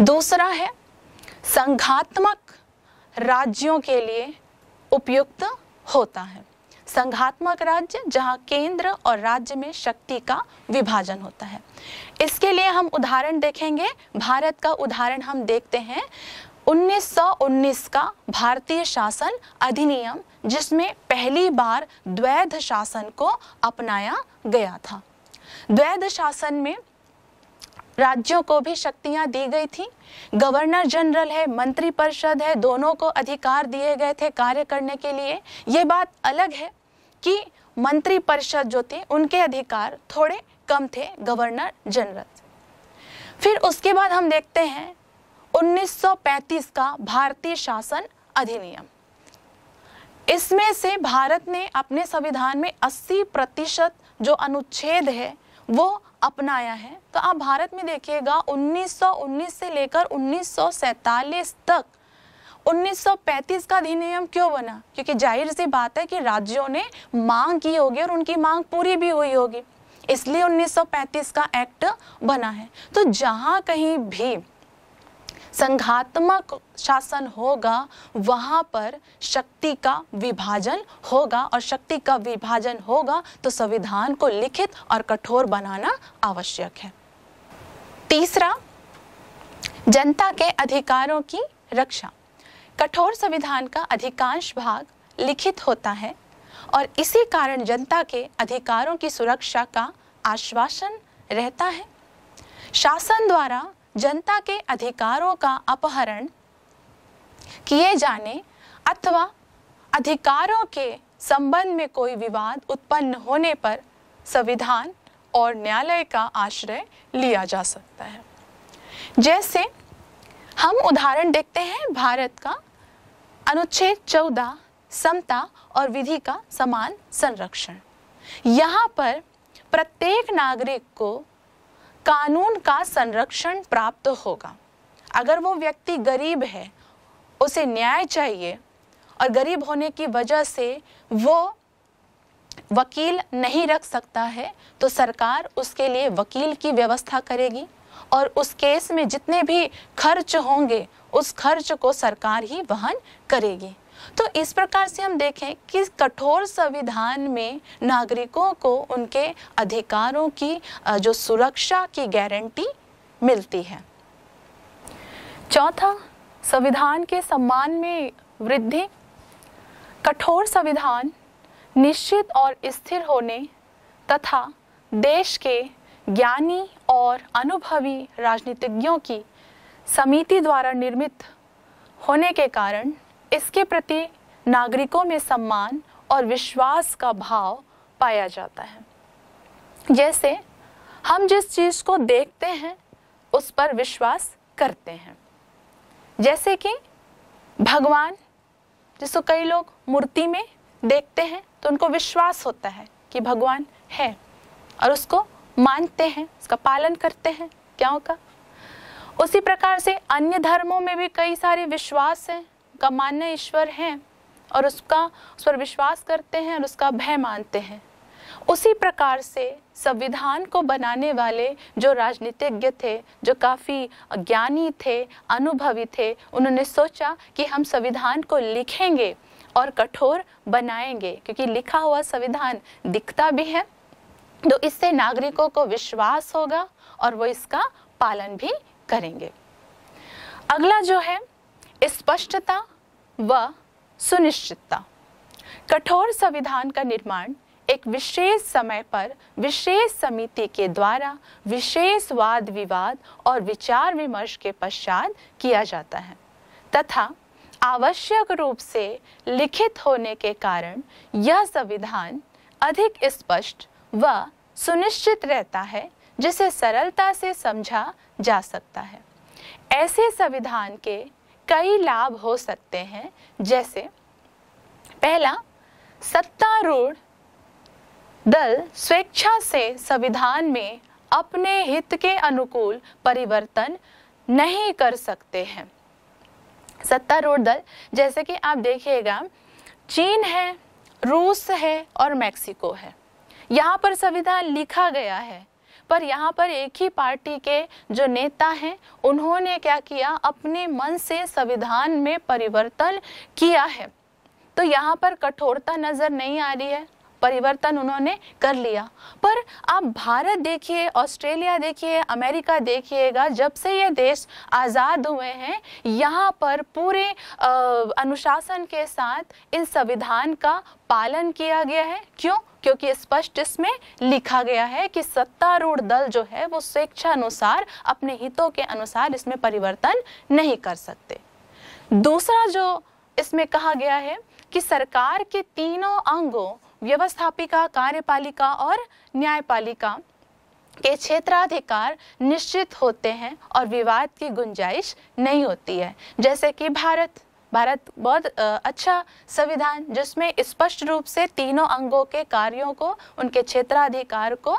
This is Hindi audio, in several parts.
दूसरा है संघात्मक राज्यों के लिए उपयुक्त होता है संघात्मक राज्य जहां केंद्र और राज्य में शक्ति का विभाजन होता है इसके लिए हम उदाहरण देखेंगे भारत का उदाहरण हम देखते हैं 1919 का भारतीय शासन अधिनियम जिसमें पहली बार द्वैध शासन को अपनाया गया था द्वैध शासन में राज्यों को भी शक्तियां दी गई थी गवर्नर जनरल है मंत्री परिषद है दोनों को अधिकार दिए गए थे कार्य करने के लिए ये बात अलग है कि मंत्री परिषद जो थे उनके अधिकार थोड़े कम थे गवर्नर जनरल फिर उसके बाद हम देखते हैं 1935 का भारतीय शासन अधिनियम इसमें से भारत ने अपने संविधान में 80 प्रतिशत जो अनुच्छेद है वो अपनाया है तो आप भारत में देखिएगा 1919 से लेकर 1947 तक 1935 का अधिनियम क्यों बना क्योंकि जाहिर सी बात है कि राज्यों ने मांग की होगी और उनकी मांग पूरी भी हुई होगी इसलिए 1935 का एक्ट बना है तो जहाँ कहीं भी संघात्मक शासन होगा वहाँ पर शक्ति का विभाजन होगा और शक्ति का विभाजन होगा तो संविधान को लिखित और कठोर बनाना आवश्यक है तीसरा जनता के अधिकारों की रक्षा कठोर संविधान का अधिकांश भाग लिखित होता है और इसी कारण जनता के अधिकारों की सुरक्षा का आश्वासन रहता है शासन द्वारा जनता के अधिकारों का अपहरण किए जाने अथवा अधिकारों के संबंध में कोई विवाद उत्पन्न होने पर संविधान और न्यायालय का आश्रय लिया जा सकता है जैसे हम उदाहरण देखते हैं भारत का अनुच्छेद चौदह समता और विधि का समान संरक्षण यहाँ पर प्रत्येक नागरिक को कानून का संरक्षण प्राप्त होगा अगर वो व्यक्ति गरीब है उसे न्याय चाहिए और गरीब होने की वजह से वो वकील नहीं रख सकता है तो सरकार उसके लिए वकील की व्यवस्था करेगी और उस केस में जितने भी खर्च होंगे उस खर्च को सरकार ही वहन करेगी तो इस प्रकार से हम देखें कि कठोर संविधान में नागरिकों को उनके अधिकारों की जो सुरक्षा की गारंटी मिलती है चौथा संविधान के सम्मान में वृद्धि कठोर संविधान निश्चित और स्थिर होने तथा देश के ज्ञानी और अनुभवी राजनीतिज्ञों की समिति द्वारा निर्मित होने के कारण इसके प्रति नागरिकों में सम्मान और विश्वास का भाव पाया जाता है जैसे हम जिस चीज़ को देखते हैं उस पर विश्वास करते हैं जैसे कि भगवान जिसको कई लोग मूर्ति में देखते हैं तो उनको विश्वास होता है कि भगवान है और उसको मानते हैं उसका पालन करते हैं क्या होगा उसी प्रकार से अन्य धर्मों में भी कई सारे विश्वास हैं का मान्य ईश्वर है और उसका उस पर विश्वास करते हैं और उसका भय मानते हैं उसी प्रकार से संविधान को बनाने वाले जो राजनीतिज्ञ थे जो काफ़ी ज्ञानी थे अनुभवी थे उन्होंने सोचा कि हम संविधान को लिखेंगे और कठोर बनाएंगे क्योंकि लिखा हुआ संविधान दिखता भी है तो इससे नागरिकों को विश्वास होगा और वो इसका पालन भी करेंगे अगला जो है स्पष्टता व सुनिश्चितता कठोर संविधान का निर्माण एक विशेष समय पर विशेष समिति के द्वारा विशेष वाद विवाद और विचार विमर्श के पश्चात किया जाता है तथा आवश्यक रूप से लिखित होने के कारण यह संविधान अधिक स्पष्ट व सुनिश्चित रहता है जिसे सरलता से समझा जा सकता है ऐसे संविधान के कई लाभ हो सकते हैं जैसे पहला सत्तारूढ़ दल स्वेच्छा से संविधान में अपने हित के अनुकूल परिवर्तन नहीं कर सकते हैं सत्तारूढ़ दल जैसे कि आप देखिएगा चीन है रूस है और मैक्सिको है यहाँ पर संविधान लिखा गया है पर यहाँ पर एक ही पार्टी के जो नेता हैं उन्होंने क्या किया अपने मन से संविधान में परिवर्तन किया है तो यहाँ पर कठोरता नजर नहीं आ रही है परिवर्तन उन्होंने कर लिया पर आप भारत देखिए ऑस्ट्रेलिया देखिए अमेरिका देखिएगा जब से ये देश आज़ाद हुए हैं यहाँ पर पूरे अनुशासन के साथ इस संविधान का पालन किया गया है क्यों क्योंकि स्पष्ट इसमें लिखा गया है कि सत्तारूढ़ दल जो है वो स्वेच्छा अनुसार अपने हितों के अनुसार इसमें परिवर्तन नहीं कर सकते दूसरा जो इसमें कहा गया है कि सरकार के तीनों अंगों व्यवस्थापिका कार्यपालिका और न्यायपालिका के क्षेत्राधिकार निश्चित होते हैं और विवाद की गुंजाइश नहीं होती है जैसे कि भारत भारत बहुत अच्छा संविधान जिसमें स्पष्ट रूप से तीनों अंगों के कार्यों को उनके क्षेत्राधिकार को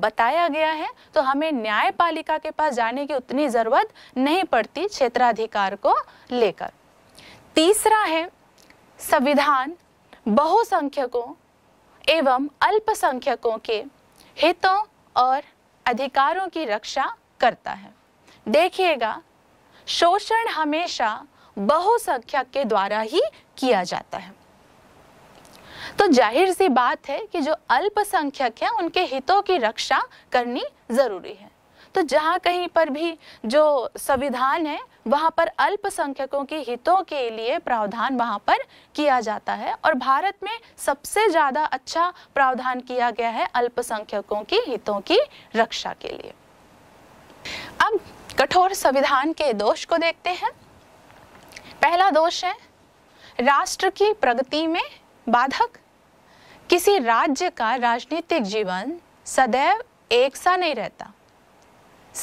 बताया गया है तो हमें न्यायपालिका के पास जाने की उतनी ज़रूरत नहीं पड़ती क्षेत्राधिकार को लेकर तीसरा है संविधान बहुसंख्यकों एवं अल्पसंख्यकों के हितों और अधिकारों की रक्षा करता है देखिएगा शोषण हमेशा बहुसंख्यक के द्वारा ही किया जाता है तो जाहिर सी बात है कि जो अल्पसंख्यक हैं उनके हितों की रक्षा करनी ज़रूरी है तो जहाँ कहीं पर भी जो संविधान है वहाँ पर अल्पसंख्यकों के हितों के लिए प्रावधान वहाँ पर किया जाता है और भारत में सबसे ज़्यादा अच्छा प्रावधान किया गया है अल्पसंख्यकों के हितों की रक्षा के लिए अब कठोर संविधान के दोष को देखते हैं पहला दोष है राष्ट्र की प्रगति में बाधक किसी राज्य का राजनीतिक जीवन सदैव एक सा नहीं रहता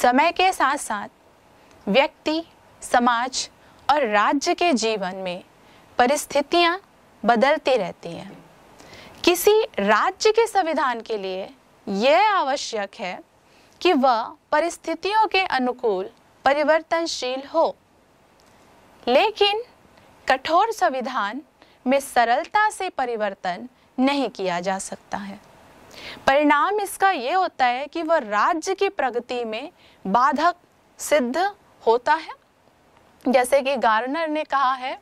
समय के साथ साथ व्यक्ति समाज और राज्य के जीवन में परिस्थितियां बदलती रहती हैं किसी राज्य के संविधान के लिए यह आवश्यक है कि वह परिस्थितियों के अनुकूल परिवर्तनशील हो लेकिन कठोर संविधान में सरलता से परिवर्तन नहीं किया जा सकता है परिणाम इसका ये होता है कि वह राज्य की प्रगति में बाधक सिद्ध होता है जैसे कि गार्नर ने कहा है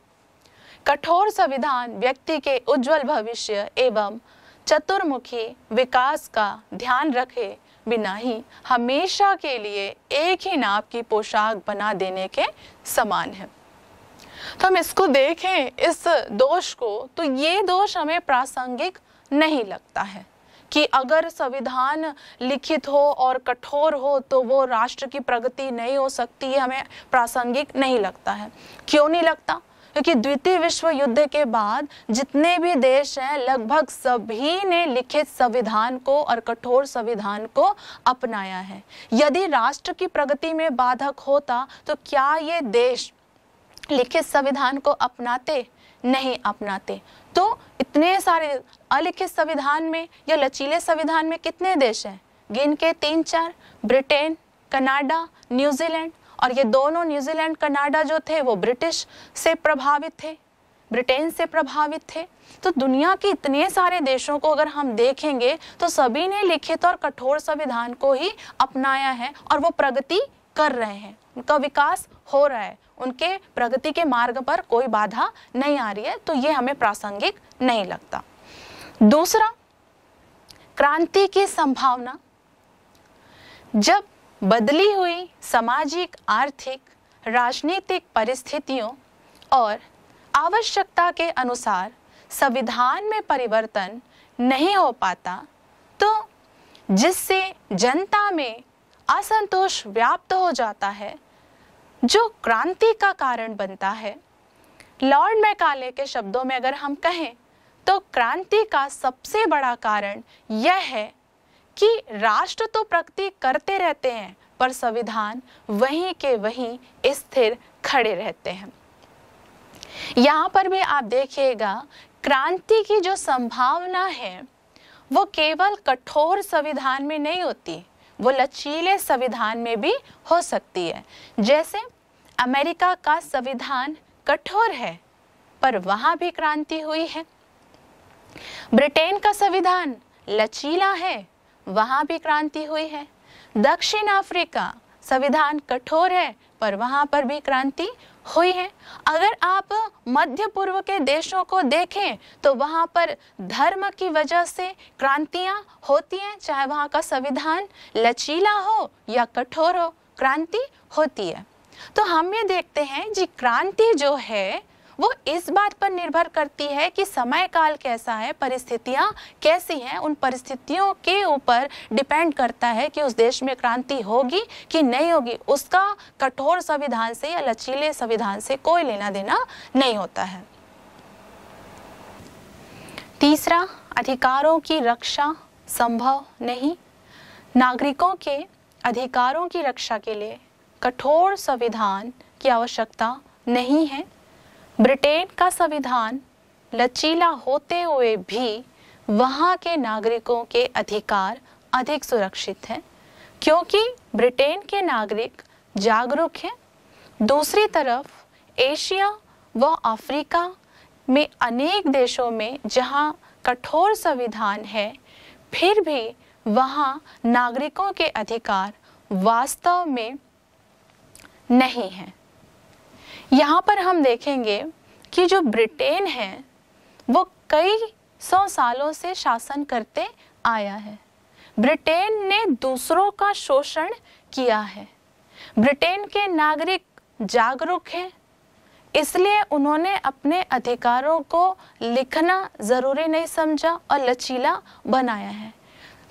कठोर संविधान व्यक्ति के उज्जवल भविष्य एवं चतुर्मुखी विकास का ध्यान रखे बिना ही हमेशा के लिए एक ही नाप की पोशाक बना देने के समान है तो हम इसको देखें इस दोष को तो ये दोष हमें प्रासंगिक नहीं लगता है कि अगर संविधान लिखित हो और कठोर हो तो वो राष्ट्र की प्रगति नहीं हो सकती है हमें प्रासंगिक नहीं लगता है क्यों नहीं लगता क्योंकि द्वितीय विश्व युद्ध के बाद जितने भी देश हैं लगभग सभी ने लिखित संविधान को और कठोर संविधान को अपनाया है यदि राष्ट्र की प्रगति में बाधक होता तो क्या ये देश लिखित संविधान को अपनाते नहीं अपनाते तो इतने सारे अलिखित संविधान में या लचीले संविधान में कितने देश हैं गिन के तीन चार ब्रिटेन कनाडा न्यूजीलैंड और ये दोनों न्यूजीलैंड कनाडा जो थे वो ब्रिटिश से प्रभावित थे ब्रिटेन से प्रभावित थे तो दुनिया के इतने सारे देशों को अगर हम देखेंगे तो सभी ने लिखित और कठोर संविधान को ही अपनाया है और वो प्रगति कर रहे हैं उनका विकास हो रहा है उनके प्रगति के मार्ग पर कोई बाधा नहीं आ रही है तो ये हमें प्रासंगिक नहीं लगता दूसरा क्रांति की संभावना जब बदली हुई सामाजिक आर्थिक राजनीतिक परिस्थितियों और आवश्यकता के अनुसार संविधान में परिवर्तन नहीं हो पाता तो जिससे जनता में असंतोष व्याप्त हो जाता है जो क्रांति का कारण बनता है लॉर्ड मैकाले के शब्दों में अगर हम कहें तो क्रांति का सबसे बड़ा कारण यह है कि राष्ट्र तो प्रगति करते रहते हैं पर संविधान वहीं के वहीं स्थिर खड़े रहते हैं यहाँ पर भी आप देखिएगा क्रांति की जो संभावना है वो केवल कठोर संविधान में नहीं होती वो लचीले संविधान में भी हो सकती है जैसे अमेरिका का संविधान कठोर है पर वहां भी क्रांति हुई है ब्रिटेन का संविधान लचीला है वहां भी क्रांति हुई है दक्षिण अफ्रीका संविधान कठोर है पर वहां पर भी क्रांति हुई है अगर आप मध्य पूर्व के देशों को देखें तो वहां पर धर्म की वजह से क्रांतियां होती हैं चाहे वहां का संविधान लचीला हो या कठोर हो क्रांति होती है तो हम ये देखते हैं जी क्रांति जो है वो इस बात पर निर्भर करती है कि समय काल कैसा है परिस्थितियाँ कैसी हैं उन परिस्थितियों के ऊपर डिपेंड करता है कि उस देश में क्रांति होगी कि नहीं होगी उसका कठोर संविधान से या लचीले संविधान से कोई लेना देना नहीं होता है तीसरा अधिकारों की रक्षा संभव नहीं नागरिकों के अधिकारों की रक्षा के लिए कठोर संविधान की आवश्यकता नहीं है ब्रिटेन का संविधान लचीला होते हुए भी वहाँ के नागरिकों के अधिकार अधिक सुरक्षित हैं क्योंकि ब्रिटेन के नागरिक जागरूक हैं दूसरी तरफ एशिया व अफ्रीका में अनेक देशों में जहाँ कठोर संविधान है फिर भी वहाँ नागरिकों के अधिकार वास्तव में नहीं है यहाँ पर हम देखेंगे कि जो ब्रिटेन है वो कई सौ सालों से शासन करते आया है ब्रिटेन ने दूसरों का शोषण किया है ब्रिटेन के नागरिक जागरूक हैं इसलिए उन्होंने अपने अधिकारों को लिखना ज़रूरी नहीं समझा और लचीला बनाया है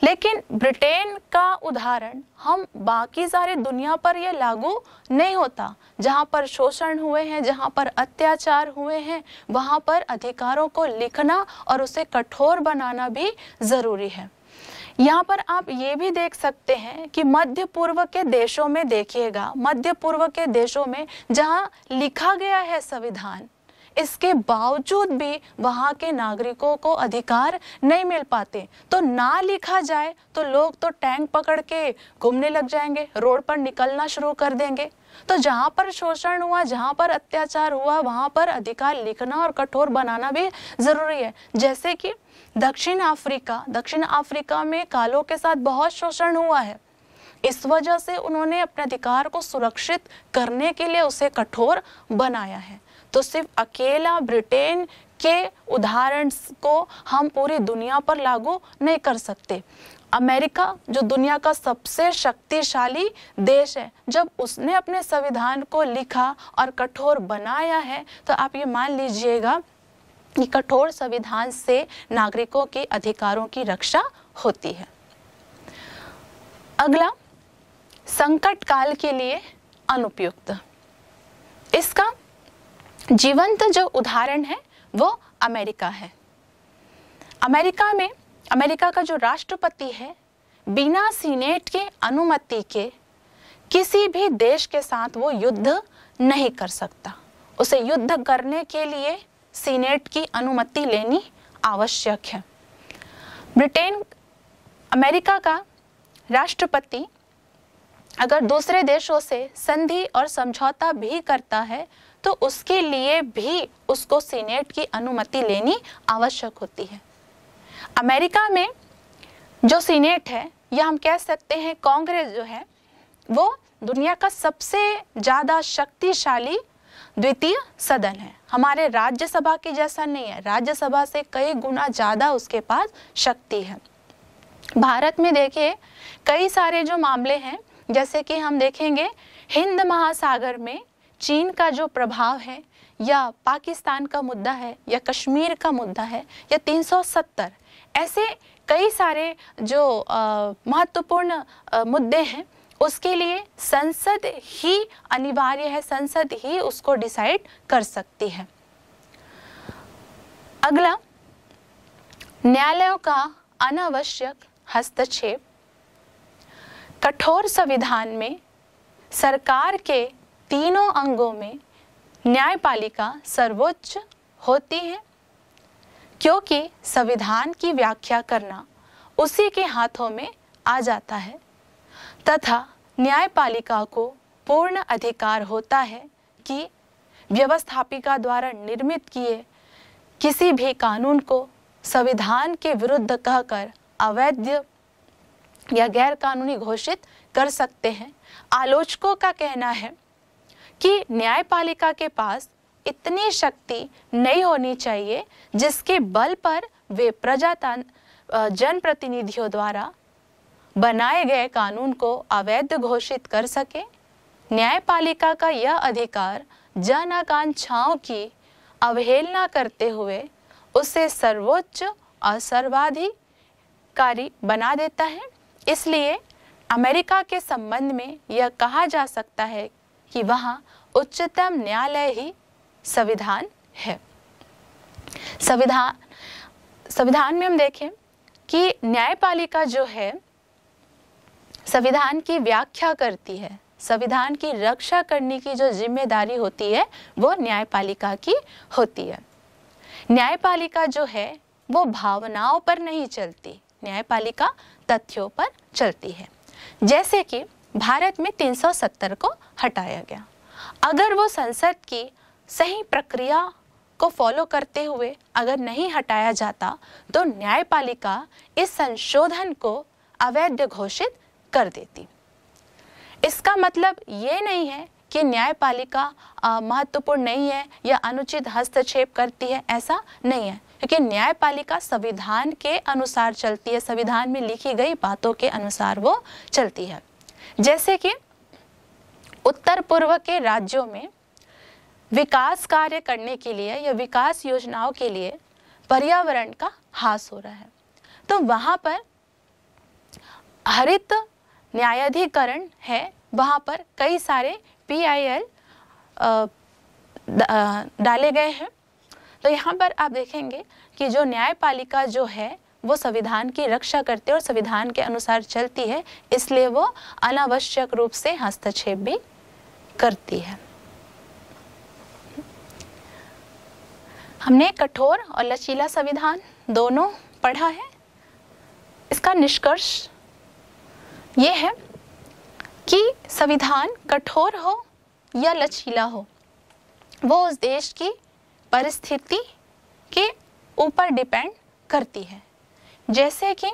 लेकिन ब्रिटेन का उदाहरण हम बाकी सारे दुनिया पर यह लागू नहीं होता जहाँ पर शोषण हुए हैं जहाँ पर अत्याचार हुए हैं वहाँ पर अधिकारों को लिखना और उसे कठोर बनाना भी ज़रूरी है यहाँ पर आप ये भी देख सकते हैं कि मध्य पूर्व के देशों में देखिएगा मध्य पूर्व के देशों में जहाँ लिखा गया है संविधान इसके बावजूद भी वहाँ के नागरिकों को अधिकार नहीं मिल पाते तो ना लिखा जाए तो लोग तो टैंक पकड़ के घूमने लग जाएंगे रोड पर निकलना शुरू कर देंगे तो जहाँ पर शोषण हुआ जहाँ पर अत्याचार हुआ वहाँ पर अधिकार लिखना और कठोर बनाना भी ज़रूरी है जैसे कि दक्षिण अफ्रीका दक्षिण अफ्रीका में कालों के साथ बहुत शोषण हुआ है इस वजह से उन्होंने अपने अधिकार को सुरक्षित करने के लिए उसे कठोर बनाया है तो सिर्फ अकेला ब्रिटेन के उदाहरण को हम पूरी दुनिया पर लागू नहीं कर सकते अमेरिका जो दुनिया का सबसे शक्तिशाली देश है जब उसने अपने संविधान को लिखा और कठोर बनाया है तो आप ये मान लीजिएगा कि कठोर संविधान से नागरिकों के अधिकारों की रक्षा होती है अगला संकट काल के लिए अनुपयुक्त इसका जीवंत जो उदाहरण है वो अमेरिका है अमेरिका में अमेरिका का जो राष्ट्रपति है बिना सीनेट के अनुमति के किसी भी देश के साथ वो युद्ध नहीं कर सकता उसे युद्ध करने के लिए सीनेट की अनुमति लेनी आवश्यक है ब्रिटेन अमेरिका का राष्ट्रपति अगर दूसरे देशों से संधि और समझौता भी करता है तो उसके लिए भी उसको सीनेट की अनुमति लेनी आवश्यक होती है अमेरिका में जो सीनेट है या हम कह सकते हैं कांग्रेस जो है वो दुनिया का सबसे ज़्यादा शक्तिशाली द्वितीय सदन है हमारे राज्यसभा की जैसा नहीं है राज्यसभा से कई गुना ज़्यादा उसके पास शक्ति है भारत में देखिए कई सारे जो मामले हैं जैसे कि हम देखेंगे हिंद महासागर में चीन का जो प्रभाव है या पाकिस्तान का मुद्दा है या कश्मीर का मुद्दा है या 370 ऐसे कई सारे जो महत्वपूर्ण मुद्दे हैं उसके लिए संसद ही अनिवार्य है संसद ही उसको डिसाइड कर सकती है अगला न्यायालयों का अनावश्यक हस्तक्षेप कठोर संविधान में सरकार के तीनों अंगों में न्यायपालिका सर्वोच्च होती है क्योंकि संविधान की व्याख्या करना उसी के हाथों में आ जाता है तथा न्यायपालिका को पूर्ण अधिकार होता है कि व्यवस्थापिका द्वारा निर्मित किए किसी भी कानून को संविधान के विरुद्ध कहकर अवैध या गैर कानूनी घोषित कर सकते हैं आलोचकों का कहना है कि न्यायपालिका के पास इतनी शक्ति नहीं होनी चाहिए जिसके बल पर वे प्रजातंत्र जनप्रतिनिधियों द्वारा बनाए गए कानून को अवैध घोषित कर सके न्यायपालिका का यह अधिकार जन आकांक्षाओं की अवहेलना करते हुए उसे सर्वोच्च और सर्वाधिकारी बना देता है इसलिए अमेरिका के संबंध में यह कहा जा सकता है कि वहां उच्चतम न्यायालय ही संविधान है संविधान संविधान में हम देखें कि न्यायपालिका जो है संविधान की व्याख्या करती है संविधान की रक्षा करने की जो जिम्मेदारी होती है वो न्यायपालिका की होती है न्यायपालिका जो है वो भावनाओं पर नहीं चलती न्यायपालिका तथ्यों पर चलती है जैसे कि भारत में 370 को हटाया गया अगर वो संसद की सही प्रक्रिया को फॉलो करते हुए अगर नहीं हटाया जाता तो न्यायपालिका इस संशोधन को अवैध घोषित कर देती इसका मतलब ये नहीं है कि न्यायपालिका महत्वपूर्ण नहीं है या अनुचित हस्तक्षेप करती है ऐसा नहीं है क्योंकि न्यायपालिका संविधान के अनुसार चलती है संविधान में लिखी गई बातों के अनुसार वो चलती है जैसे कि उत्तर पूर्व के राज्यों में विकास कार्य करने के लिए या विकास योजनाओं के लिए पर्यावरण का हास हो रहा है तो वहाँ पर हरित न्यायाधिकरण है वहाँ पर कई सारे पीआईएल डाले गए हैं तो यहाँ पर आप देखेंगे कि जो न्यायपालिका जो है वो संविधान की रक्षा करती है और संविधान के अनुसार चलती है इसलिए वो अनावश्यक रूप से हस्तक्षेप भी करती है हमने कठोर और लचीला संविधान दोनों पढ़ा है इसका निष्कर्ष ये है कि संविधान कठोर हो या लचीला हो वो उस देश की परिस्थिति के ऊपर डिपेंड करती है जैसे कि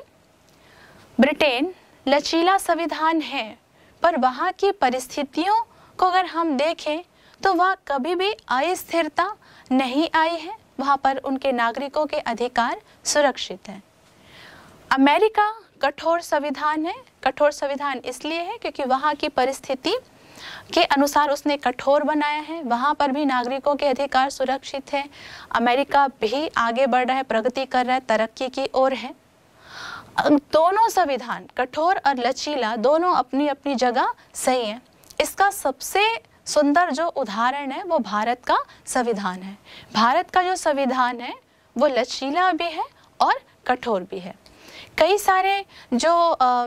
ब्रिटेन लचीला संविधान है पर वहाँ की परिस्थितियों को अगर हम देखें तो वहाँ कभी भी अस्थिरता नहीं आई है वहाँ पर उनके नागरिकों के अधिकार सुरक्षित हैं अमेरिका कठोर संविधान है कठोर संविधान इसलिए है क्योंकि वहाँ की परिस्थिति के अनुसार उसने कठोर बनाया है वहाँ पर भी नागरिकों के अधिकार सुरक्षित हैं अमेरिका भी आगे बढ़ रहा है प्रगति कर रहा है तरक्की की ओर है दोनों संविधान कठोर और लचीला दोनों अपनी अपनी जगह सही है इसका सबसे सुंदर जो उदाहरण है वो भारत का संविधान है भारत का जो संविधान है वो लचीला भी है और कठोर भी है कई सारे जो आ,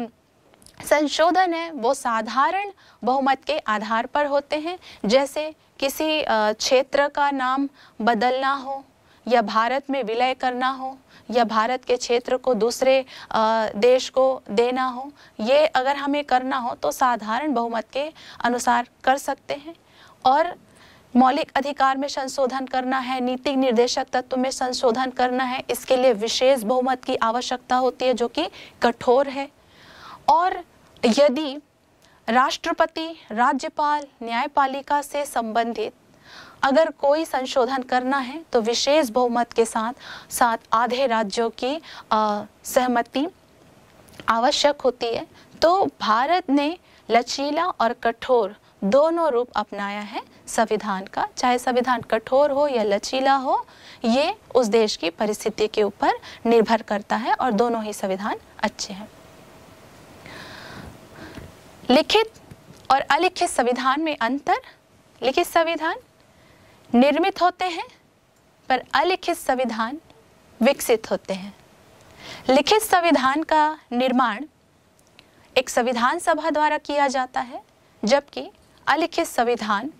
संशोधन है वो साधारण बहुमत के आधार पर होते हैं जैसे किसी क्षेत्र का नाम बदलना हो या भारत में विलय करना हो या भारत के क्षेत्र को दूसरे देश को देना हो ये अगर हमें करना हो तो साधारण बहुमत के अनुसार कर सकते हैं और मौलिक अधिकार में संशोधन करना है नीति निर्देशक तत्व में संशोधन करना है इसके लिए विशेष बहुमत की आवश्यकता होती है जो कि कठोर है और यदि राष्ट्रपति राज्यपाल न्यायपालिका से संबंधित अगर कोई संशोधन करना है तो विशेष बहुमत के साथ साथ आधे राज्यों की आ, सहमति आवश्यक होती है तो भारत ने लचीला और कठोर दोनों रूप अपनाया है संविधान का चाहे संविधान कठोर हो या लचीला हो ये उस देश की परिस्थिति के ऊपर निर्भर करता है और दोनों ही संविधान अच्छे हैं लिखित और अलिखित संविधान में अंतर लिखित संविधान निर्मित होते हैं पर अलिखित संविधान विकसित होते हैं लिखित संविधान का निर्माण एक संविधान सभा द्वारा किया जाता है जबकि अलिखित संविधान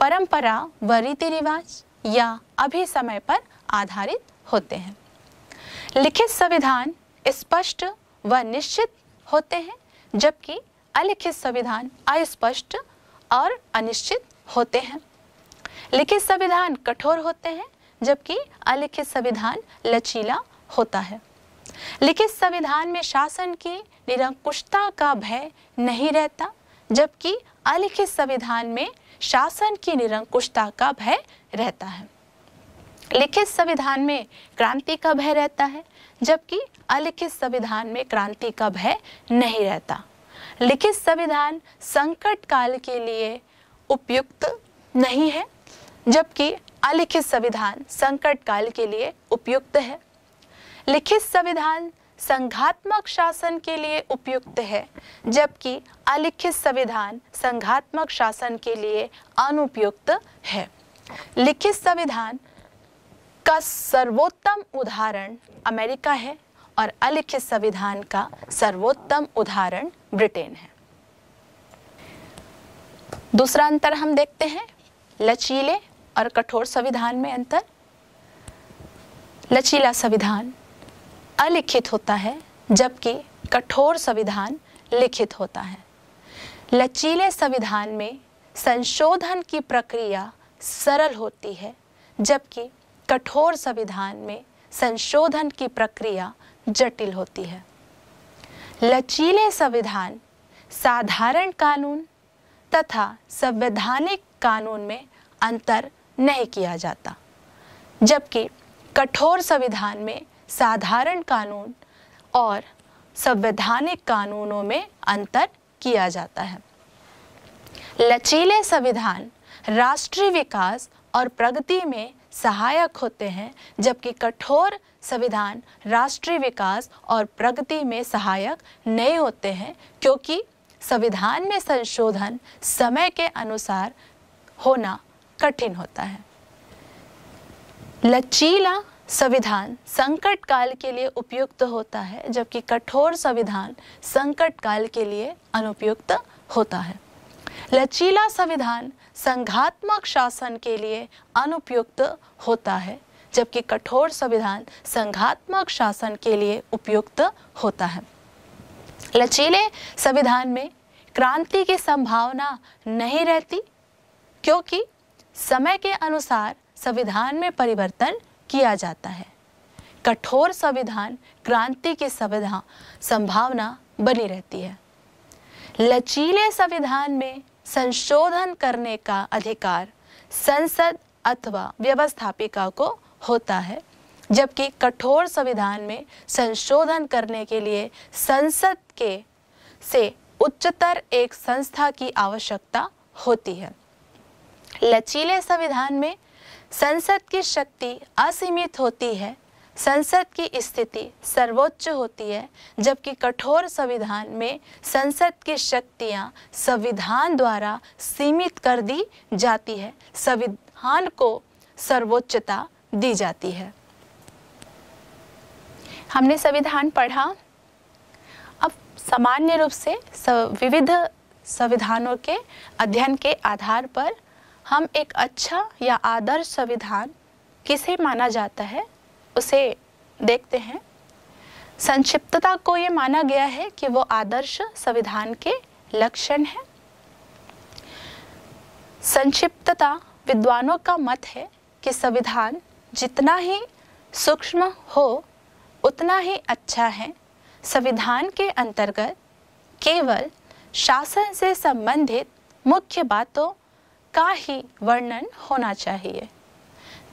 परंपरा व रीति रिवाज या अभी समय पर आधारित होते हैं लिखित संविधान स्पष्ट व निश्चित होते हैं जबकि अलिखित संविधान अस्पष्ट और अनिश्चित होते हैं लिखित संविधान कठोर होते हैं जबकि अलिखित संविधान लचीला होता है लिखित संविधान में शासन की निरंकुशता का भय नहीं रहता जबकि अलिखित संविधान में शासन की निरंकुशता का भय रहता है लिखित संविधान में क्रांति का भय रहता है जबकि अलिखित संविधान में क्रांति का भय नहीं रहता लिखित संविधान संकट काल के लिए उपयुक्त नहीं है जबकि अलिखित संविधान संकट काल के लिए उपयुक्त है लिखित संविधान संघात्मक शासन के लिए उपयुक्त है जबकि अलिखित संविधान संघात्मक शासन के लिए अनुपयुक्त है लिखित संविधान का सर्वोत्तम उदाहरण अमेरिका है और अलिखित संविधान का सर्वोत्तम उदाहरण ब्रिटेन है दूसरा अंतर हम देखते हैं लचीले और कठोर संविधान में अंतर लचीला संविधान अलिखित होता है जबकि कठोर संविधान लिखित होता है लचीले संविधान में संशोधन की प्रक्रिया सरल होती है जबकि कठोर संविधान में संशोधन की प्रक्रिया जटिल होती है लचीले संविधान साधारण कानून तथा संवैधानिक कानून में अंतर नहीं किया जाता जबकि कठोर संविधान में साधारण कानून और संवैधानिक कानूनों में अंतर किया जाता है लचीले संविधान राष्ट्रीय विकास और प्रगति में सहायक होते हैं जबकि कठोर संविधान राष्ट्रीय विकास और प्रगति में सहायक नहीं होते हैं क्योंकि संविधान में संशोधन समय के अनुसार होना कठिन होता है लचीला संविधान संकट काल के लिए उपयुक्त होता है जबकि कठोर संविधान संकट काल के लिए अनुपयुक्त होता है लचीला संविधान संघात्मक शासन के लिए अनुपयुक्त होता है जबकि कठोर संविधान संघात्मक शासन के लिए उपयुक्त होता है लचीले संविधान में क्रांति की संभावना नहीं रहती क्योंकि समय के अनुसार संविधान में परिवर्तन किया जाता है कठोर संविधान क्रांति की संविधान संभावना बनी रहती है लचीले संविधान में संशोधन करने का अधिकार संसद अथवा व्यवस्थापिका को होता है जबकि कठोर संविधान में संशोधन करने के लिए संसद के से उच्चतर एक संस्था की आवश्यकता होती है लचीले संविधान में संसद की शक्ति असीमित होती है संसद की स्थिति सर्वोच्च होती है जबकि कठोर संविधान में संसद की शक्तियां संविधान द्वारा सीमित कर दी जाती है संविधान को सर्वोच्चता दी जाती है हमने संविधान पढ़ा अब सामान्य रूप से विविध संविधानों के अध्ययन के आधार पर हम एक अच्छा या आदर्श संविधान किसे माना जाता है उसे देखते हैं संक्षिप्तता को ये माना गया है कि वो आदर्श संविधान के लक्षण है संक्षिप्तता विद्वानों का मत है कि संविधान जितना ही सूक्ष्म हो उतना ही अच्छा है संविधान के अंतर्गत केवल शासन से संबंधित मुख्य बातों का ही वर्णन होना चाहिए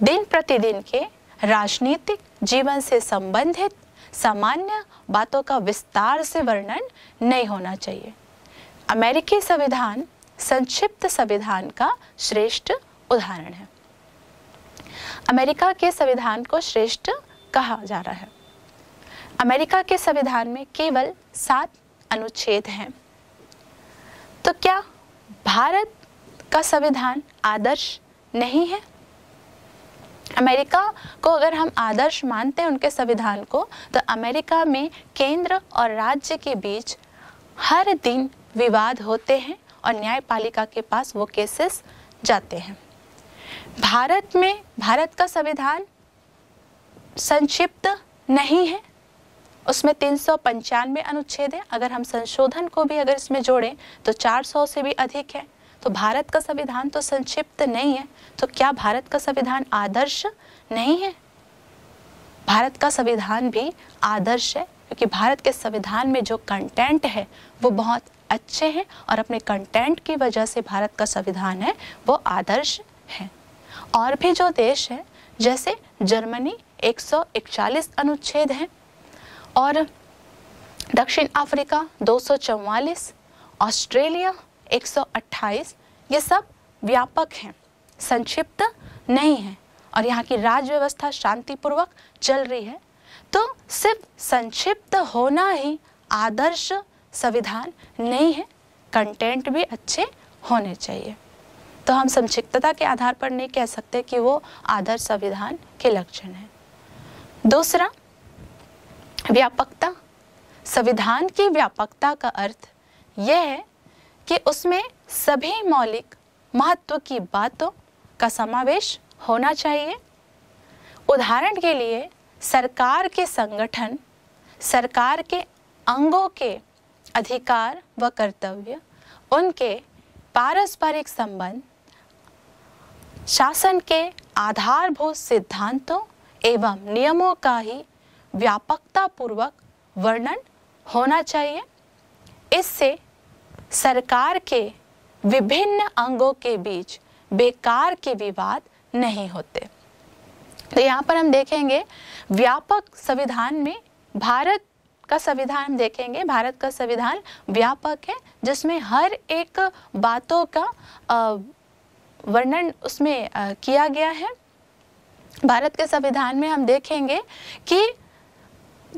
दिन प्रतिदिन के राजनीतिक जीवन से संबंधित सामान्य बातों का विस्तार से वर्णन नहीं होना चाहिए अमेरिकी संविधान संक्षिप्त संविधान का श्रेष्ठ उदाहरण है अमेरिका के संविधान को श्रेष्ठ कहा जा रहा है अमेरिका के संविधान में केवल सात अनुच्छेद हैं तो क्या भारत का संविधान आदर्श नहीं है अमेरिका को अगर हम आदर्श मानते हैं उनके संविधान को तो अमेरिका में केंद्र और राज्य के बीच हर दिन विवाद होते हैं और न्यायपालिका के पास वो केसेस जाते हैं भारत में भारत का संविधान संक्षिप्त नहीं है उसमें तीन सौ पंचानवे अनुच्छेद हैं अगर हम संशोधन को भी अगर इसमें जोड़ें तो 400 से भी अधिक है तो भारत का संविधान तो संक्षिप्त नहीं है तो क्या भारत का संविधान आदर्श नहीं है भारत का संविधान भी आदर्श है क्योंकि भारत के संविधान में जो कंटेंट है वो बहुत अच्छे हैं और अपने कंटेंट की वजह से भारत का संविधान है वो आदर्श है और भी जो देश है जैसे जर्मनी 141 अनुच्छेद हैं और दक्षिण अफ्रीका दो ऑस्ट्रेलिया 128 ये सब व्यापक हैं संक्षिप्त नहीं है और यहाँ की राज्य व्यवस्था शांतिपूर्वक चल रही है तो सिर्फ संक्षिप्त होना ही आदर्श संविधान नहीं है कंटेंट भी अच्छे होने चाहिए तो हम संक्षिप्तता के आधार पर नहीं कह सकते कि वो आदर्श संविधान के लक्षण है दूसरा व्यापकता संविधान की व्यापकता का अर्थ यह है कि उसमें सभी मौलिक महत्व की बातों का समावेश होना चाहिए उदाहरण के लिए सरकार के संगठन सरकार के अंगों के अधिकार व कर्तव्य उनके पारस्परिक संबंध शासन के आधारभूत सिद्धांतों एवं नियमों का ही व्यापकता पूर्वक वर्णन होना चाहिए इससे सरकार के विभिन्न अंगों के बीच बेकार के विवाद नहीं होते तो यहाँ पर हम देखेंगे व्यापक संविधान में भारत का संविधान हम देखेंगे भारत का संविधान व्यापक है जिसमें हर एक बातों का वर्णन उसमें किया गया है भारत के संविधान में हम देखेंगे कि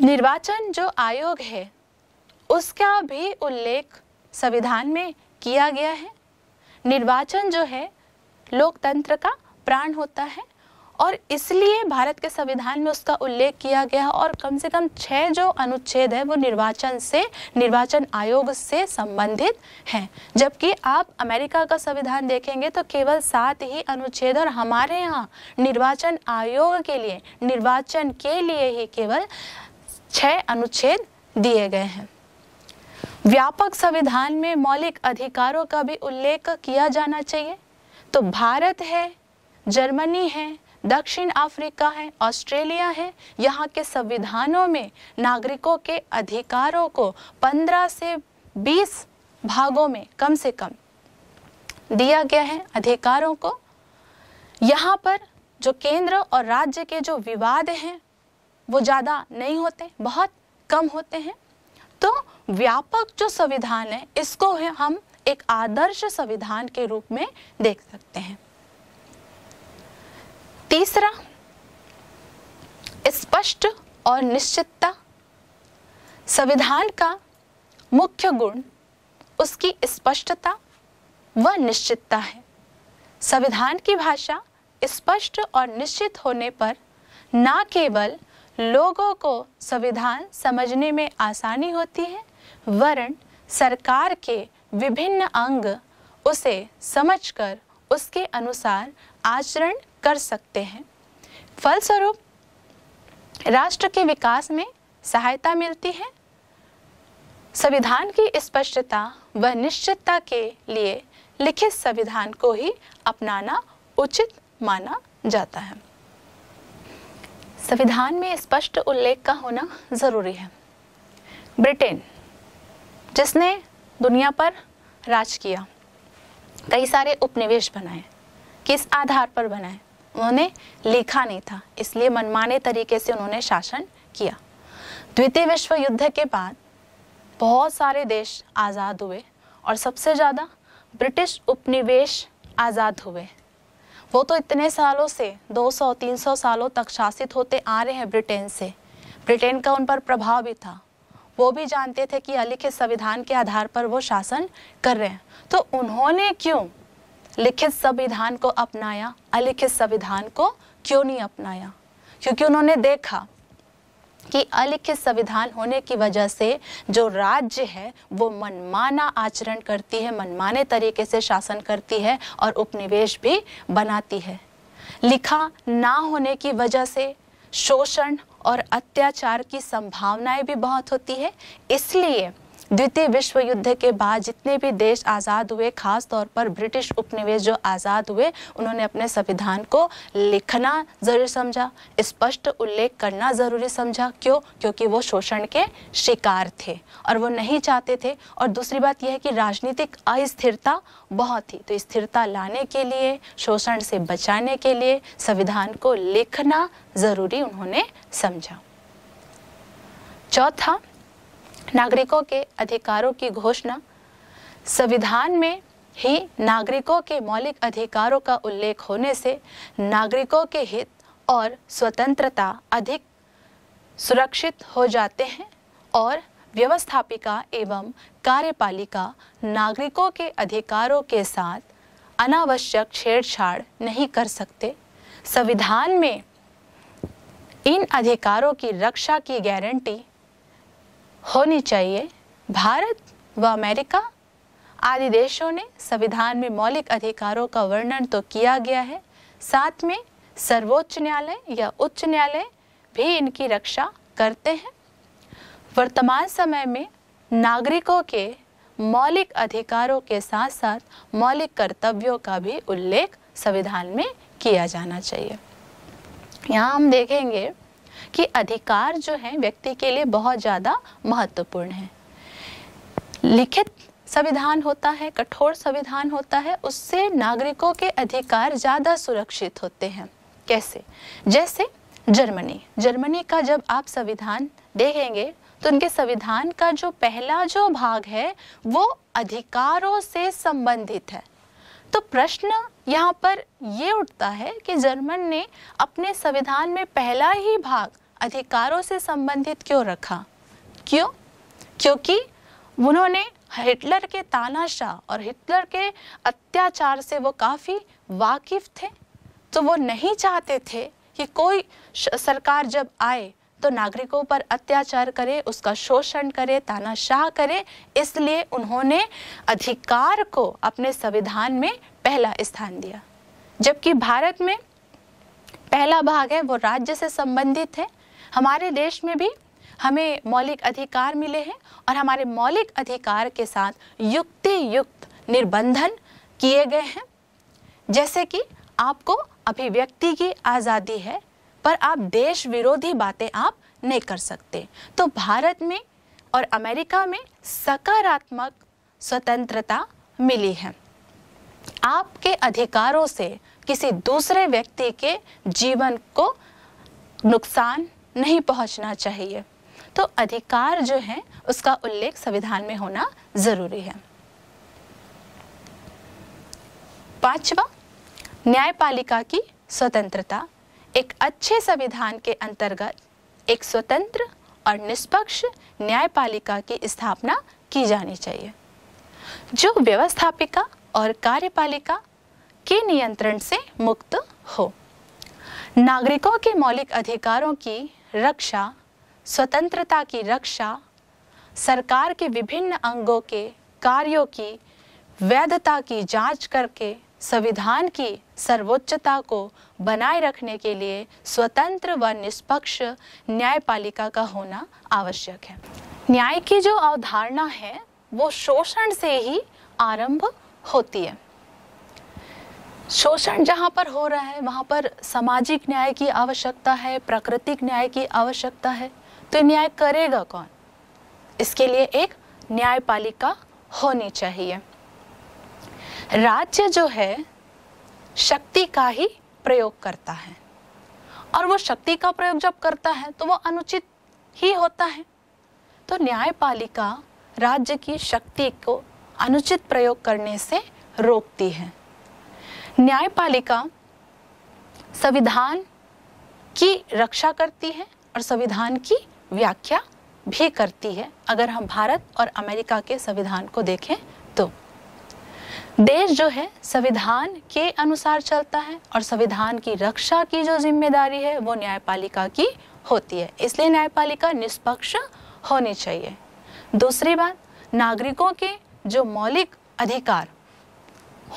निर्वाचन जो आयोग है उसका भी उल्लेख संविधान में किया गया है निर्वाचन जो है लोकतंत्र का प्राण होता है और इसलिए भारत के संविधान में उसका उल्लेख किया गया और कम से कम छः जो अनुच्छेद है वो निर्वाचन से निर्वाचन आयोग से संबंधित हैं जबकि आप अमेरिका का संविधान देखेंगे तो केवल सात ही अनुच्छेद और हमारे यहाँ निर्वाचन आयोग के लिए निर्वाचन के लिए ही केवल छः अनुच्छेद दिए गए हैं व्यापक संविधान में मौलिक अधिकारों का भी उल्लेख किया जाना चाहिए तो भारत है जर्मनी है दक्षिण अफ्रीका है ऑस्ट्रेलिया है यहाँ के संविधानों में नागरिकों के अधिकारों को 15 से 20 भागों में कम से कम दिया गया है अधिकारों को यहाँ पर जो केंद्र और राज्य के जो विवाद हैं वो ज़्यादा नहीं होते बहुत कम होते हैं तो व्यापक जो संविधान है इसको है हम एक आदर्श संविधान के रूप में देख सकते हैं तीसरा स्पष्ट और निश्चितता संविधान का मुख्य गुण उसकी स्पष्टता व निश्चितता है संविधान की भाषा स्पष्ट और निश्चित होने पर ना केवल लोगों को संविधान समझने में आसानी होती है वरण सरकार के विभिन्न अंग उसे समझकर उसके अनुसार आचरण कर सकते हैं फलस्वरूप राष्ट्र के विकास में सहायता मिलती है संविधान की स्पष्टता व निश्चितता के लिए लिखित संविधान को ही अपनाना उचित माना जाता है संविधान में स्पष्ट उल्लेख का होना ज़रूरी है ब्रिटेन जिसने दुनिया पर राज किया कई सारे उपनिवेश बनाए किस आधार पर बनाए उन्होंने लिखा नहीं था इसलिए मनमाने तरीके से उन्होंने शासन किया द्वितीय विश्व युद्ध के बाद बहुत सारे देश आज़ाद हुए और सबसे ज़्यादा ब्रिटिश उपनिवेश आज़ाद हुए वो तो इतने सालों से 200-300 सालों तक शासित होते आ रहे हैं ब्रिटेन से ब्रिटेन का उन पर प्रभाव भी था वो भी जानते थे कि अलिखित संविधान के आधार पर वो शासन कर रहे हैं तो उन्होंने क्यों लिखित संविधान को अपनाया अलिखित संविधान को क्यों नहीं अपनाया क्योंकि उन्होंने देखा कि अलिखित संविधान होने की वजह से जो राज्य है वो मनमाना आचरण करती है मनमाने तरीके से शासन करती है और उपनिवेश भी बनाती है लिखा ना होने की वजह से शोषण और अत्याचार की संभावनाएं भी बहुत होती है इसलिए द्वितीय विश्व युद्ध के बाद जितने भी देश आज़ाद हुए खास तौर पर ब्रिटिश उपनिवेश जो आज़ाद हुए उन्होंने अपने संविधान को लिखना ज़रूरी समझा स्पष्ट उल्लेख करना ज़रूरी समझा क्यों क्योंकि वो शोषण के शिकार थे और वो नहीं चाहते थे और दूसरी बात यह है कि राजनीतिक अस्थिरता बहुत थी तो स्थिरता लाने के लिए शोषण से बचाने के लिए संविधान को लिखना ज़रूरी उन्होंने समझा चौथा नागरिकों के अधिकारों की घोषणा संविधान में ही नागरिकों के मौलिक अधिकारों का उल्लेख होने से नागरिकों के हित और स्वतंत्रता अधिक सुरक्षित हो जाते हैं और व्यवस्थापिका एवं कार्यपालिका नागरिकों के अधिकारों के साथ अनावश्यक छेड़छाड़ नहीं कर सकते संविधान में इन अधिकारों की रक्षा की गारंटी होनी चाहिए भारत व अमेरिका आदि देशों ने संविधान में मौलिक अधिकारों का वर्णन तो किया गया है साथ में सर्वोच्च न्यायालय या उच्च न्यायालय भी इनकी रक्षा करते हैं वर्तमान समय में नागरिकों के मौलिक अधिकारों के साथ साथ मौलिक कर्तव्यों का भी उल्लेख संविधान में किया जाना चाहिए यहाँ हम देखेंगे कि अधिकार जो है व्यक्ति के लिए बहुत ज़्यादा महत्वपूर्ण है लिखित संविधान होता है कठोर संविधान होता है उससे नागरिकों के अधिकार ज़्यादा सुरक्षित होते हैं कैसे जैसे जर्मनी जर्मनी का जब आप संविधान देखेंगे तो उनके संविधान का जो पहला जो भाग है वो अधिकारों से संबंधित है तो प्रश्न यहाँ पर ये उठता है कि जर्मन ने अपने संविधान में पहला ही भाग अधिकारों से संबंधित क्यों रखा क्यों क्योंकि उन्होंने हिटलर के तानाशाह और हिटलर के अत्याचार से वो काफ़ी वाकिफ थे तो वो नहीं चाहते थे कि कोई सरकार जब आए तो नागरिकों पर अत्याचार करे उसका शोषण करे तानाशाह करे इसलिए उन्होंने अधिकार को अपने संविधान में पहला स्थान दिया जबकि भारत में पहला भाग है वो राज्य से संबंधित है हमारे देश में भी हमें मौलिक अधिकार मिले हैं और हमारे मौलिक अधिकार के साथ युक्ति युक्त निर्बंधन किए गए हैं जैसे कि आपको अभिव्यक्ति की आज़ादी है पर आप देश विरोधी बातें आप नहीं कर सकते तो भारत में और अमेरिका में सकारात्मक स्वतंत्रता मिली है आपके अधिकारों से किसी दूसरे व्यक्ति के जीवन को नुकसान नहीं पहुंचना चाहिए तो अधिकार जो है उसका उल्लेख संविधान में होना जरूरी है पांचवा न्यायपालिका की स्वतंत्रता एक अच्छे संविधान के अंतर्गत एक स्वतंत्र और निष्पक्ष न्यायपालिका की स्थापना की जानी चाहिए जो व्यवस्थापिका और कार्यपालिका के नियंत्रण से मुक्त हो नागरिकों के मौलिक अधिकारों की रक्षा स्वतंत्रता की रक्षा सरकार के विभिन्न अंगों के कार्यों की वैधता की जांच करके संविधान की सर्वोच्चता को बनाए रखने के लिए स्वतंत्र व निष्पक्ष न्यायपालिका का होना आवश्यक है न्याय की जो अवधारणा है वो शोषण से ही आरंभ होती है शोषण जहां पर हो रहा है वहां पर सामाजिक न्याय की आवश्यकता है प्राकृतिक न्याय की आवश्यकता है तो न्याय करेगा कौन इसके लिए एक न्यायपालिका होनी चाहिए राज्य जो है शक्ति का ही प्रयोग करता है और वो शक्ति का प्रयोग जब करता है तो वो अनुचित ही होता है तो न्यायपालिका राज्य की शक्ति को अनुचित प्रयोग करने से रोकती है न्यायपालिका संविधान की रक्षा करती है और संविधान की व्याख्या भी करती है अगर हम भारत और अमेरिका के संविधान को देखें तो देश जो है संविधान के अनुसार चलता है और संविधान की रक्षा की जो जिम्मेदारी है वो न्यायपालिका की होती है इसलिए न्यायपालिका निष्पक्ष होनी चाहिए दूसरी बात नागरिकों के जो मौलिक अधिकार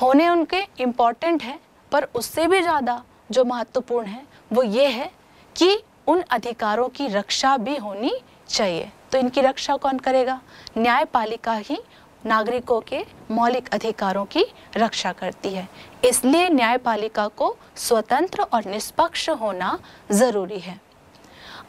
होने उनके इम्पॉर्टेंट हैं पर उससे भी ज़्यादा जो महत्वपूर्ण है वो ये है कि उन अधिकारों की रक्षा भी होनी चाहिए तो इनकी रक्षा कौन करेगा न्यायपालिका ही नागरिकों के मौलिक अधिकारों की रक्षा करती है इसलिए न्यायपालिका को स्वतंत्र और निष्पक्ष होना ज़रूरी है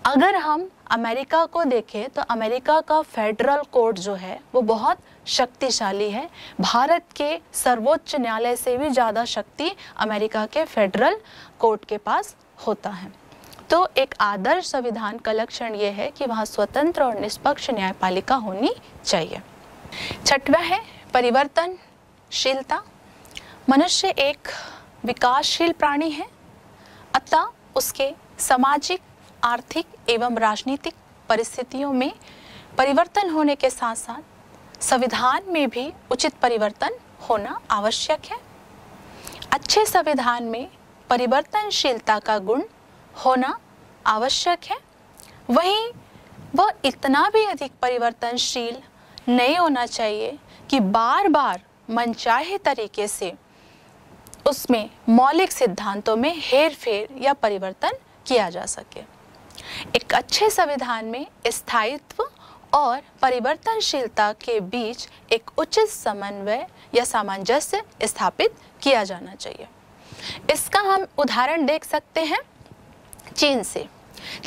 अगर हम अमेरिका को देखें तो अमेरिका का फेडरल कोर्ट जो है वो बहुत शक्तिशाली है भारत के सर्वोच्च न्यायालय से भी ज़्यादा शक्ति अमेरिका के फेडरल कोर्ट के पास होता है तो एक आदर्श संविधान का लक्षण ये है कि वहाँ स्वतंत्र और निष्पक्ष न्यायपालिका होनी चाहिए छठवा है परिवर्तनशीलता मनुष्य एक विकासशील प्राणी है अतः उसके सामाजिक आर्थिक एवं राजनीतिक परिस्थितियों में परिवर्तन होने के साथ साथ संविधान में भी उचित परिवर्तन होना आवश्यक है अच्छे संविधान में परिवर्तनशीलता का गुण होना आवश्यक है वहीं वह इतना भी अधिक परिवर्तनशील नहीं होना चाहिए कि बार बार मनचाहे तरीके से उसमें मौलिक सिद्धांतों में हेर फेर या परिवर्तन किया जा सके एक अच्छे संविधान में स्थायित्व और परिवर्तनशीलता के बीच एक उचित समन्वय या सामंजस्य स्थापित किया जाना चाहिए इसका हम उदाहरण देख सकते हैं चीन से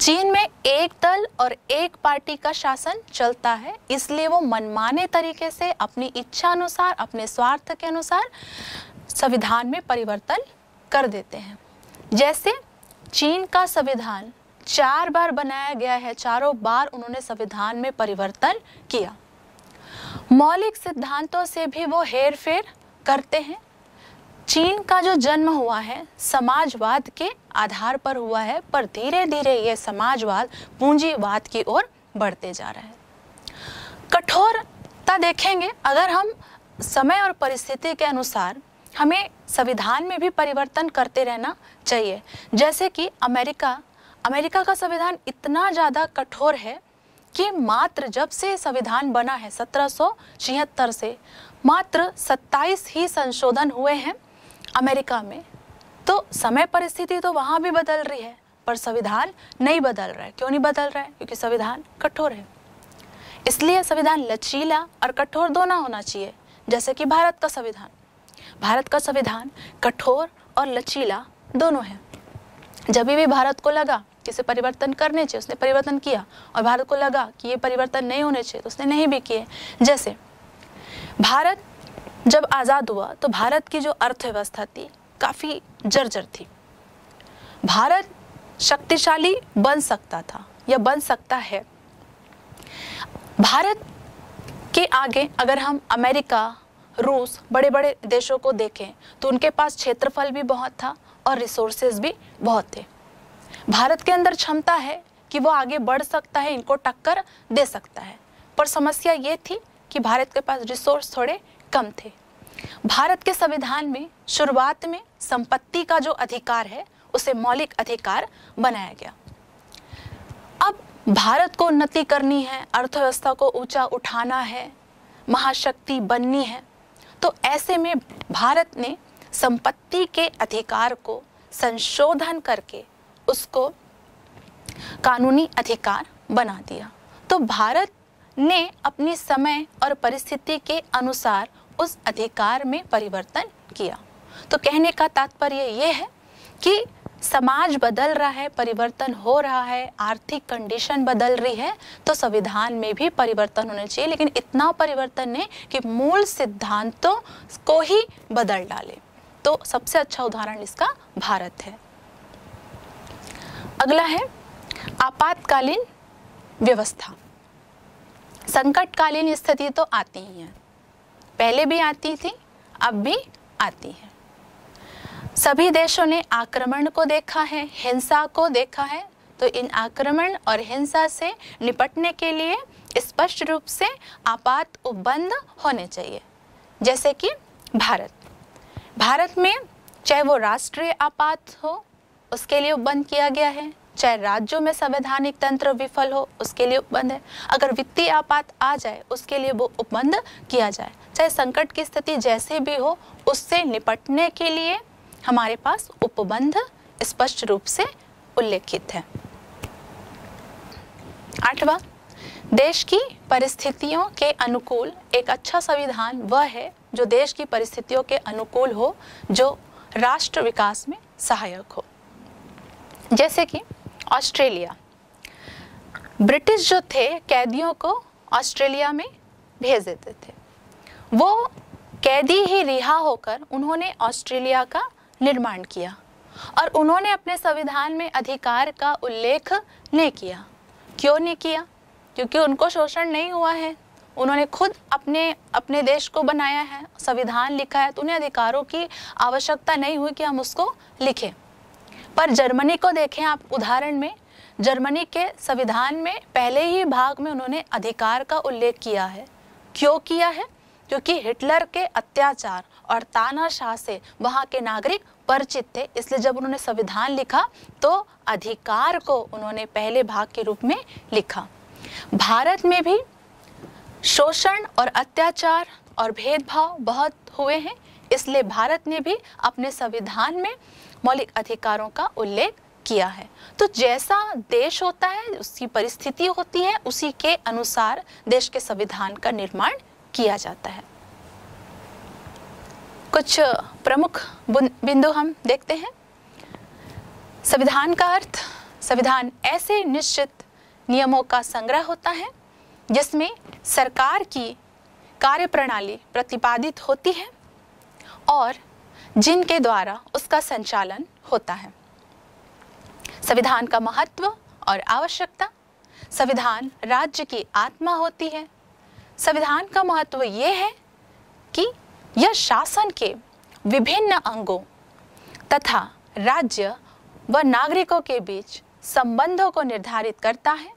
चीन में एक दल और एक पार्टी का शासन चलता है इसलिए वो मनमाने तरीके से अपनी इच्छा अनुसार अपने स्वार्थ के अनुसार संविधान में परिवर्तन कर देते हैं जैसे चीन का संविधान चार बार बनाया गया है चारों बार उन्होंने संविधान में परिवर्तन किया मौलिक सिद्धांतों से भी वो हेर फेर करते हैं चीन का जो जन्म हुआ है समाजवाद के आधार पर हुआ है पर धीरे धीरे ये समाजवाद पूंजीवाद की ओर बढ़ते जा रहा है कठोरता देखेंगे अगर हम समय और परिस्थिति के अनुसार हमें संविधान में भी परिवर्तन करते रहना चाहिए जैसे कि अमेरिका अमेरिका का संविधान इतना ज़्यादा कठोर है कि मात्र जब से संविधान बना है सत्रह से मात्र 27 ही संशोधन हुए हैं अमेरिका में तो समय परिस्थिति तो वहाँ भी बदल रही है पर संविधान नहीं बदल रहा है क्यों नहीं बदल रहा है क्योंकि संविधान कठोर है इसलिए संविधान लचीला और कठोर दोनों होना चाहिए जैसे कि भारत का संविधान भारत का संविधान कठोर और लचीला दोनों है जब भी भारत को लगा किसे परिवर्तन करने चाहिए उसने परिवर्तन किया और भारत को लगा कि ये परिवर्तन नहीं होने चाहिए तो उसने नहीं भी किए जैसे भारत जब आज़ाद हुआ तो भारत की जो अर्थव्यवस्था थी काफ़ी जर्जर थी भारत शक्तिशाली बन सकता था या बन सकता है भारत के आगे अगर हम अमेरिका रूस बड़े बड़े देशों को देखें तो उनके पास क्षेत्रफल भी बहुत था और रिसोर्सेज भी बहुत थे भारत के अंदर क्षमता है कि वो आगे बढ़ सकता है इनको टक्कर दे सकता है पर समस्या ये थी कि भारत के पास रिसोर्स थोड़े कम थे भारत के संविधान में शुरुआत में संपत्ति का जो अधिकार है उसे मौलिक अधिकार बनाया गया अब भारत को उन्नति करनी है अर्थव्यवस्था को ऊंचा उठाना है महाशक्ति बननी है तो ऐसे में भारत ने संपत्ति के अधिकार को संशोधन करके उसको कानूनी अधिकार बना दिया तो भारत ने अपने समय और परिस्थिति के अनुसार उस अधिकार में परिवर्तन किया तो कहने का तात्पर्य ये है कि समाज बदल रहा है परिवर्तन हो रहा है आर्थिक कंडीशन बदल रही है तो संविधान में भी परिवर्तन होना चाहिए लेकिन इतना परिवर्तन नहीं कि मूल सिद्धांतों को ही बदल डाले तो सबसे अच्छा उदाहरण इसका भारत है अगला है आपातकालीन व्यवस्था संकटकालीन स्थिति तो आती ही है पहले भी आती थी अब भी आती है सभी देशों ने आक्रमण को देखा है हिंसा को देखा है तो इन आक्रमण और हिंसा से निपटने के लिए स्पष्ट रूप से आपात उपबंध होने चाहिए जैसे कि भारत भारत में चाहे वो राष्ट्रीय आपात हो उसके लिए उपबंध किया गया है चाहे राज्यों में संवैधानिक तंत्र विफल हो उसके लिए उपबंध है अगर वित्तीय आपात आ जाए उसके लिए वो उपबंध किया जाए चाहे संकट की स्थिति जैसे भी हो उससे निपटने के लिए हमारे पास उपबंध स्पष्ट रूप से उल्लेखित है आठवा देश की परिस्थितियों के अनुकूल एक अच्छा संविधान वह है जो देश की परिस्थितियों के अनुकूल हो जो राष्ट्र विकास में सहायक हो जैसे कि ऑस्ट्रेलिया ब्रिटिश जो थे कैदियों को ऑस्ट्रेलिया में भेज देते थे वो कैदी ही रिहा होकर उन्होंने ऑस्ट्रेलिया का निर्माण किया और उन्होंने अपने संविधान में अधिकार का उल्लेख नहीं किया क्यों नहीं किया क्योंकि उनको शोषण नहीं हुआ है उन्होंने खुद अपने अपने देश को बनाया है संविधान लिखा है तो उन्हें अधिकारों की आवश्यकता नहीं हुई कि हम उसको लिखें पर जर्मनी को देखें आप उदाहरण में जर्मनी के संविधान में पहले ही भाग में उन्होंने अधिकार का उल्लेख किया है क्यों किया है क्योंकि हिटलर के अत्याचार और तानाशाह से वहाँ के नागरिक परिचित थे इसलिए जब उन्होंने संविधान लिखा तो अधिकार को उन्होंने पहले भाग के रूप में लिखा भारत में भी शोषण और अत्याचार और भेदभाव बहुत हुए हैं इसलिए भारत ने भी अपने संविधान में मौलिक अधिकारों का उल्लेख किया है तो जैसा देश होता है उसकी परिस्थिति होती है उसी के अनुसार देश के संविधान का निर्माण किया जाता है कुछ प्रमुख बिंदु हम देखते हैं संविधान का अर्थ संविधान ऐसे निश्चित नियमों का संग्रह होता है जिसमें सरकार की कार्य प्रणाली प्रतिपादित होती है और जिनके द्वारा उसका संचालन होता है संविधान का महत्व और आवश्यकता संविधान राज्य की आत्मा होती है संविधान का महत्व ये है कि यह शासन के विभिन्न अंगों तथा राज्य व नागरिकों के बीच संबंधों को निर्धारित करता है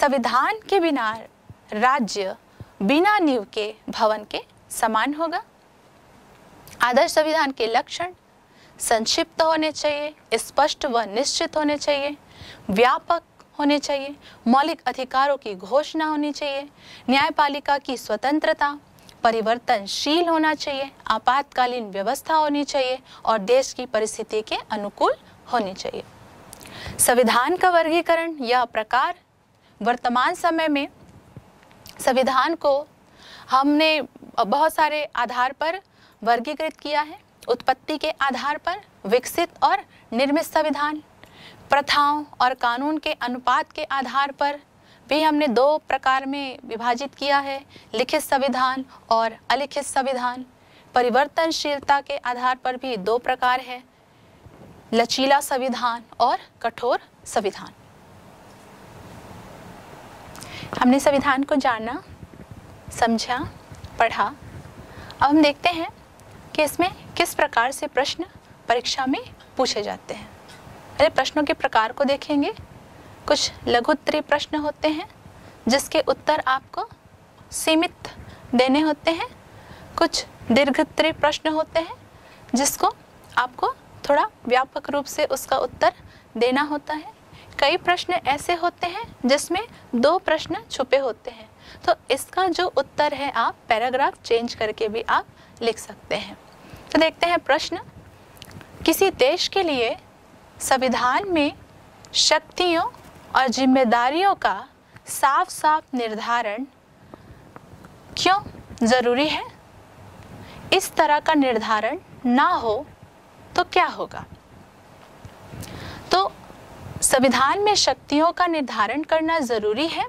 संविधान के बिना राज्य बिना नींव के भवन के समान होगा आदर्श संविधान के लक्षण संक्षिप्त होने चाहिए स्पष्ट व निश्चित होने चाहिए व्यापक होने चाहिए मौलिक अधिकारों की घोषणा होनी चाहिए न्यायपालिका की स्वतंत्रता परिवर्तनशील होना चाहिए आपातकालीन व्यवस्था होनी चाहिए और देश की परिस्थिति के अनुकूल होनी चाहिए संविधान का वर्गीकरण यह प्रकार वर्तमान समय में संविधान को हमने बहुत सारे आधार पर वर्गीकृत किया है उत्पत्ति के आधार पर विकसित और निर्मित संविधान प्रथाओं और कानून के अनुपात के आधार पर भी हमने दो प्रकार में विभाजित किया है लिखित संविधान और अलिखित संविधान परिवर्तनशीलता के आधार पर भी दो प्रकार है लचीला संविधान और कठोर संविधान हमने संविधान को जाना समझा पढ़ा अब हम देखते हैं कि इसमें किस प्रकार से प्रश्न परीक्षा में पूछे जाते हैं अरे प्रश्नों के प्रकार को देखेंगे कुछ लघुत्तरी प्रश्न होते हैं जिसके उत्तर आपको सीमित देने होते हैं कुछ दीर्घत्री प्रश्न होते हैं जिसको आपको थोड़ा व्यापक रूप से उसका उत्तर देना होता है कई प्रश्न ऐसे होते हैं जिसमें दो प्रश्न छुपे होते हैं तो इसका जो उत्तर है आप पैराग्राफ चेंज करके भी आप लिख सकते हैं तो देखते हैं प्रश्न किसी देश के लिए संविधान में शक्तियों और जिम्मेदारियों का साफ साफ निर्धारण क्यों ज़रूरी है इस तरह का निर्धारण ना हो तो क्या होगा तो संविधान में शक्तियों का निर्धारण करना ज़रूरी है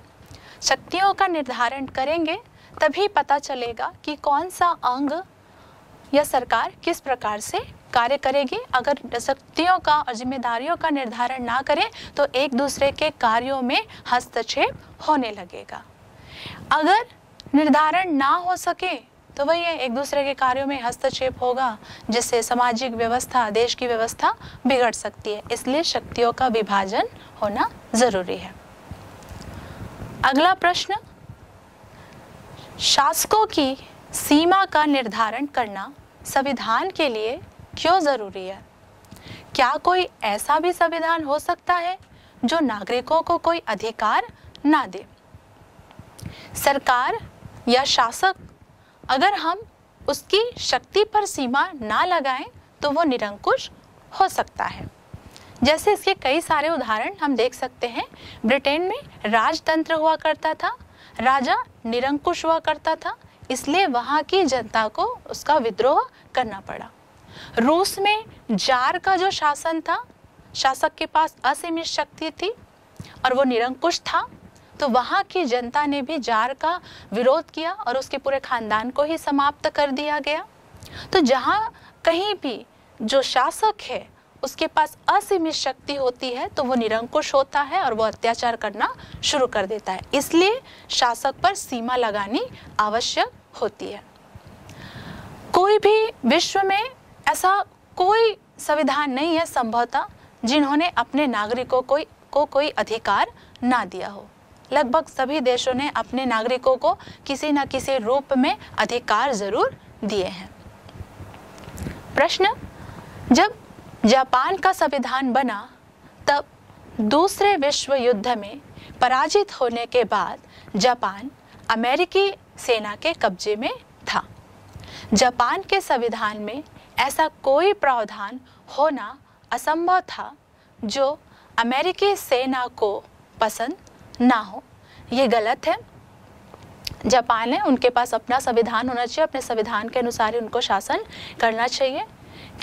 शक्तियों का निर्धारण करेंगे तभी पता चलेगा कि कौन सा अंग या सरकार किस प्रकार से कार्य करेगी अगर शक्तियों का और जिम्मेदारियों का निर्धारण ना करें तो एक दूसरे के कार्यों में हस्तक्षेप होने लगेगा अगर निर्धारण ना हो सके तो वही है एक दूसरे के कार्यों में हस्तक्षेप होगा जिससे सामाजिक व्यवस्था देश की व्यवस्था बिगड़ सकती है इसलिए शक्तियों का विभाजन होना जरूरी है अगला प्रश्न शासकों की सीमा का निर्धारण करना संविधान के लिए क्यों ज़रूरी है क्या कोई ऐसा भी संविधान हो सकता है जो नागरिकों को कोई अधिकार ना दे सरकार या शासक अगर हम उसकी शक्ति पर सीमा ना लगाएं तो वो निरंकुश हो सकता है जैसे इसके कई सारे उदाहरण हम देख सकते हैं ब्रिटेन में राजतंत्र हुआ करता था राजा निरंकुश हुआ करता था इसलिए वहाँ की जनता को उसका विद्रोह करना पड़ा रूस में जार का जो शासन था शासक के पास असीमित शक्ति थी और वो निरंकुश था तो वहाँ की जनता ने भी जार का विरोध किया और उसके पूरे खानदान को ही समाप्त कर दिया गया तो जहाँ कहीं भी जो शासक है उसके पास असीमित शक्ति होती है तो वो निरंकुश होता है और वो अत्याचार करना शुरू कर देता है इसलिए शासक पर सीमा लगानी आवश्यक होती है कोई भी विश्व में ऐसा कोई संविधान नहीं है संभवतः जिन्होंने अपने नागरिकों को, को कोई अधिकार ना दिया हो लगभग सभी देशों ने अपने नागरिकों को किसी न किसी रूप में अधिकार जरूर दिए हैं प्रश्न जब जापान का संविधान बना तब दूसरे विश्व युद्ध में पराजित होने के बाद जापान अमेरिकी सेना के कब्जे में था जापान के संविधान में ऐसा कोई प्रावधान होना असंभव था जो अमेरिकी सेना को पसंद ना हो ये गलत है जापान है उनके पास अपना संविधान होना चाहिए अपने संविधान के अनुसार ही उनको शासन करना चाहिए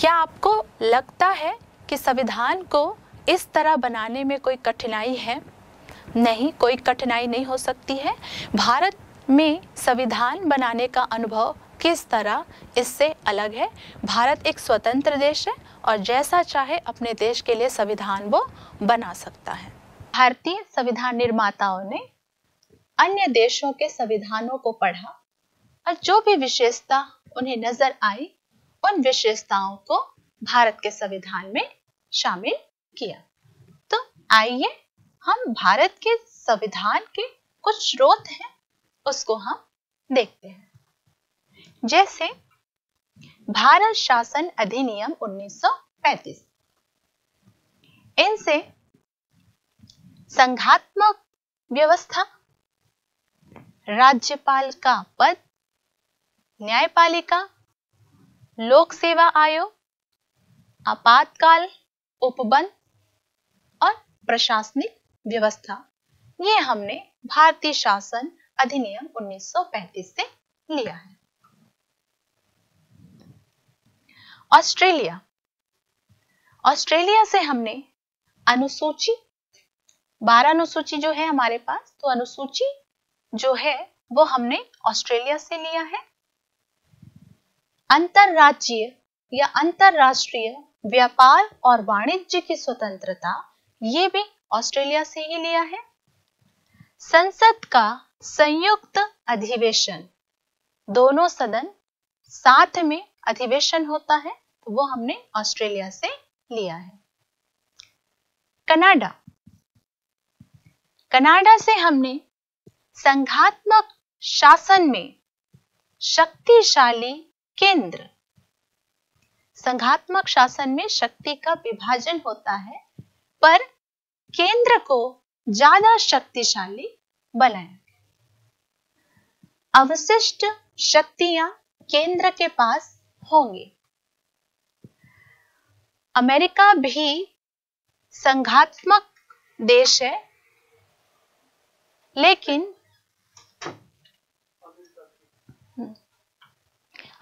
क्या आपको लगता है कि संविधान को इस तरह बनाने में कोई कठिनाई है नहीं कोई कठिनाई नहीं हो सकती है भारत में संविधान बनाने का अनुभव किस तरह इससे अलग है भारत एक स्वतंत्र देश है और जैसा चाहे अपने देश के लिए संविधान वो बना सकता है भारतीय संविधान निर्माताओं ने अन्य देशों के संविधानों को पढ़ा और जो भी विशेषता उन्हें नजर आई उन विशेषताओं को भारत के संविधान में शामिल किया तो आइए हम भारत के संविधान के कुछ स्रोत हैं उसको हम देखते हैं जैसे भारत शासन अधिनियम 1935 इनसे संघात्मक व्यवस्था राज्यपाल का पद न्यायपालिका लोक सेवा आयोग आपातकाल उपबंध और प्रशासनिक व्यवस्था ये हमने भारतीय शासन अधिनियम 1935 से लिया है ऑस्ट्रेलिया ऑस्ट्रेलिया से हमने अनुसूची बारह अनुसूची जो है हमारे पास तो अनुसूची जो है वो हमने ऑस्ट्रेलिया से लिया है अंतरराज्य या अंतरराष्ट्रीय व्यापार और वाणिज्य की स्वतंत्रता ये भी ऑस्ट्रेलिया से ही लिया है संसद का संयुक्त अधिवेशन दोनों सदन साथ में अधिवेशन होता है तो वो हमने ऑस्ट्रेलिया से लिया है कनाडा कनाडा से हमने संघात्मक शासन में शक्तिशाली केंद्र संघात्मक शासन में शक्ति का विभाजन होता है पर केंद्र को ज्यादा शक्तिशाली बनाया अवशिष्ट शक्तियां केंद्र के पास होंगी अमेरिका भी संघात्मक देश है लेकिन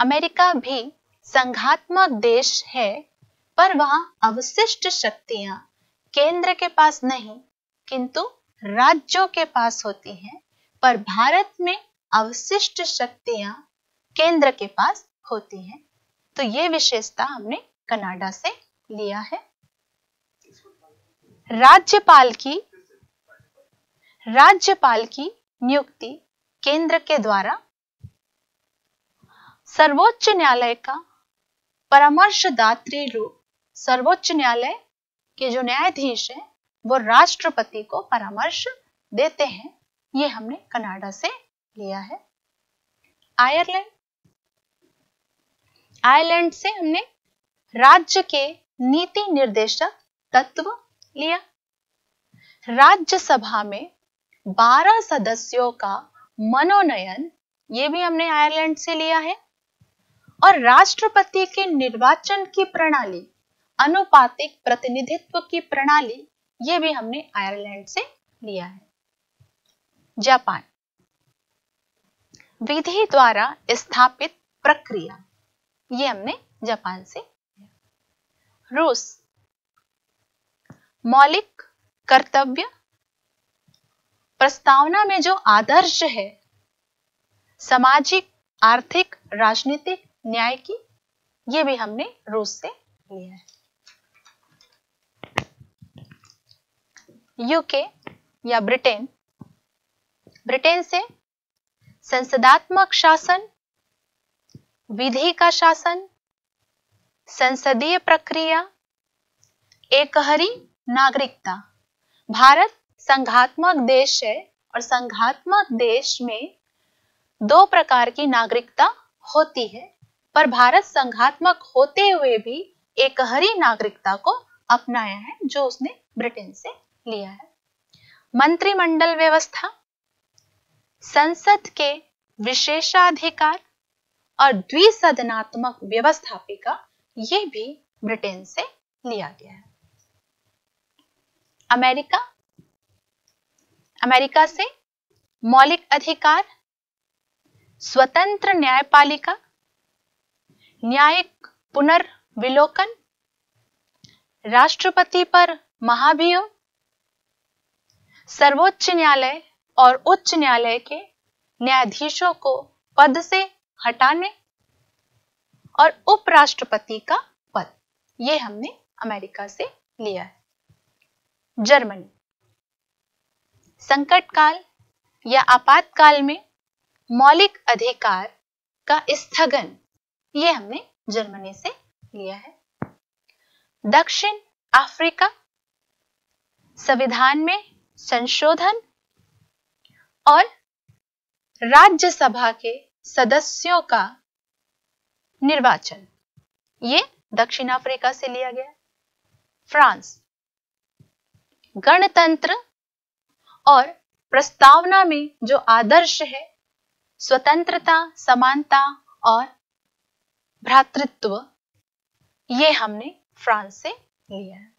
अमेरिका भी संघात्मक देश है पर वहां अवशिष्ट शक्तियां केंद्र के पास नहीं किंतु राज्यों के पास होती हैं पर भारत में अवशिष्ट शक्तियां केंद्र के पास होती हैं तो ये विशेषता हमने कनाडा से लिया है राज्यपाल की राज्यपाल की नियुक्ति केंद्र के द्वारा सर्वोच्च न्यायालय का परामर्शदात्री रूप सर्वोच्च न्यायालय के जो न्यायाधीश है वो राष्ट्रपति को परामर्श देते हैं ये हमने कनाडा से लिया है आयरलैंड आयरलैंड से हमने राज्य के नीति निर्देशक तत्व लिया राज्यसभा में बारह सदस्यों का मनोनयन ये भी हमने आयरलैंड से लिया है और राष्ट्रपति के निर्वाचन की प्रणाली अनुपातिक प्रतिनिधित्व की प्रणाली ये भी हमने आयरलैंड से लिया है जापान विधि द्वारा स्थापित प्रक्रिया ये हमने जापान से रूस मौलिक कर्तव्य प्रस्तावना में जो आदर्श है सामाजिक आर्थिक राजनीतिक न्याय की ये भी हमने रूस से लिया है यूके या ब्रिटेन ब्रिटेन से संसदात्मक शासन विधि का शासन संसदीय प्रक्रिया एकहरी नागरिकता भारत संघात्मक देश है और संघात्मक देश में दो प्रकार की नागरिकता होती है पर भारत संघात्मक होते हुए भी एक हरी नागरिकता को अपनाया है जो उसने ब्रिटेन से लिया है मंत्रिमंडल व्यवस्था संसद के विशेषाधिकार और द्विसदनात्मक व्यवस्थापिका ये भी ब्रिटेन से लिया गया है अमेरिका अमेरिका से मौलिक अधिकार स्वतंत्र न्यायपालिका न्यायिक पुनर्विलोकन राष्ट्रपति पर महाभियोग सर्वोच्च न्यायालय और उच्च न्यायालय के न्यायाधीशों को पद से हटाने और उपराष्ट्रपति का पद ये हमने अमेरिका से लिया है जर्मनी संकट काल या आपातकाल में मौलिक अधिकार का स्थगन ये हमने जर्मनी से लिया है दक्षिण अफ्रीका संविधान में संशोधन और राज्यसभा के सदस्यों का निर्वाचन ये दक्षिण अफ्रीका से लिया गया फ्रांस गणतंत्र और प्रस्तावना में जो आदर्श है स्वतंत्रता समानता और भ्रातृत्व ये हमने फ्रांस से लिया है